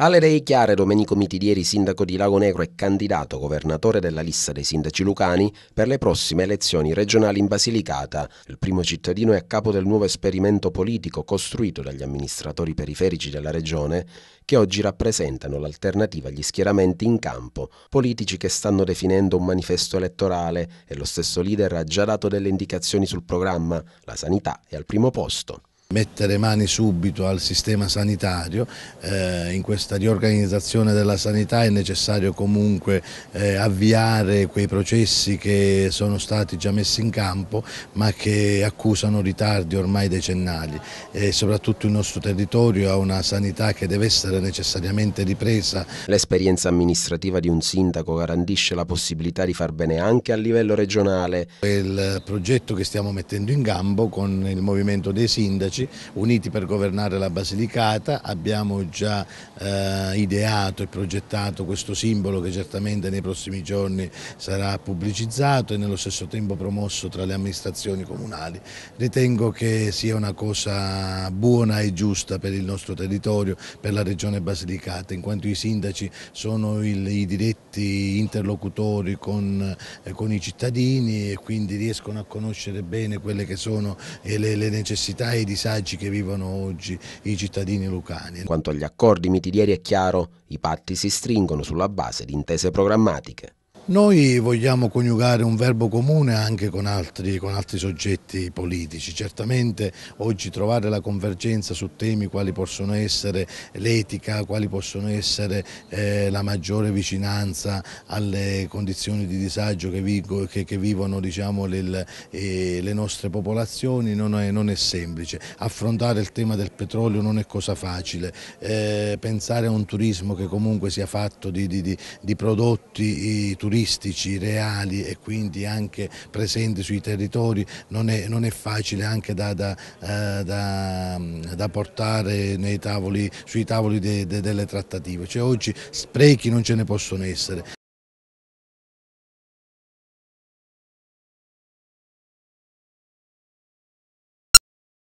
Alle idee chiare Domenico Mitidieri, sindaco di Lago Negro e candidato governatore della lista dei sindaci lucani per le prossime elezioni regionali in Basilicata. Il primo cittadino è a capo del nuovo esperimento politico costruito dagli amministratori periferici della regione che oggi rappresentano l'alternativa agli schieramenti in campo, politici che stanno definendo un manifesto elettorale e lo stesso leader ha già dato delle indicazioni sul programma, la sanità è al primo posto. Mettere mani subito al sistema sanitario, eh, in questa riorganizzazione della sanità è necessario comunque eh, avviare quei processi che sono stati già messi in campo ma che accusano ritardi ormai decennali e soprattutto il nostro territorio ha una sanità che deve essere necessariamente ripresa. L'esperienza amministrativa di un sindaco garantisce la possibilità di far bene anche a livello regionale. Il progetto che stiamo mettendo in gambo con il Movimento dei Sindaci oggi, uniti per governare la Basilicata, abbiamo già eh, ideato e progettato questo simbolo che certamente nei prossimi giorni sarà pubblicizzato e nello stesso tempo promosso tra le amministrazioni comunali. Ritengo che sia una cosa buona e giusta per il nostro territorio, per la regione Basilicata, in quanto i sindaci sono il, i diretti interlocutori con, eh, con, i cittadini e quindi riescono a conoscere bene quelle che sono eh, le, le necessità e i disagi messaggi che vivono oggi i cittadini lucani. Quanto agli accordi mitilieri è chiaro, i patti si stringono sulla base di intese programmatiche. Noi vogliamo coniugare un verbo comune anche con altri, con altri, soggetti politici, certamente oggi trovare la convergenza su temi quali possono essere l'etica, quali possono essere eh, la maggiore vicinanza alle condizioni di disagio che, vi, che, che vivono diciamo, le, eh, le, nostre popolazioni non è, non è, semplice, affrontare il tema del petrolio non è cosa facile, eh, pensare a un turismo che comunque sia fatto di, di, di, di prodotti turistici realistici, reali e quindi anche presenti sui territori non è, non è facile anche da, da, eh, da, mm, da portare tavoli, sui tavoli de, de, delle trattative. Cioè oggi sprechi non ce ne possono essere.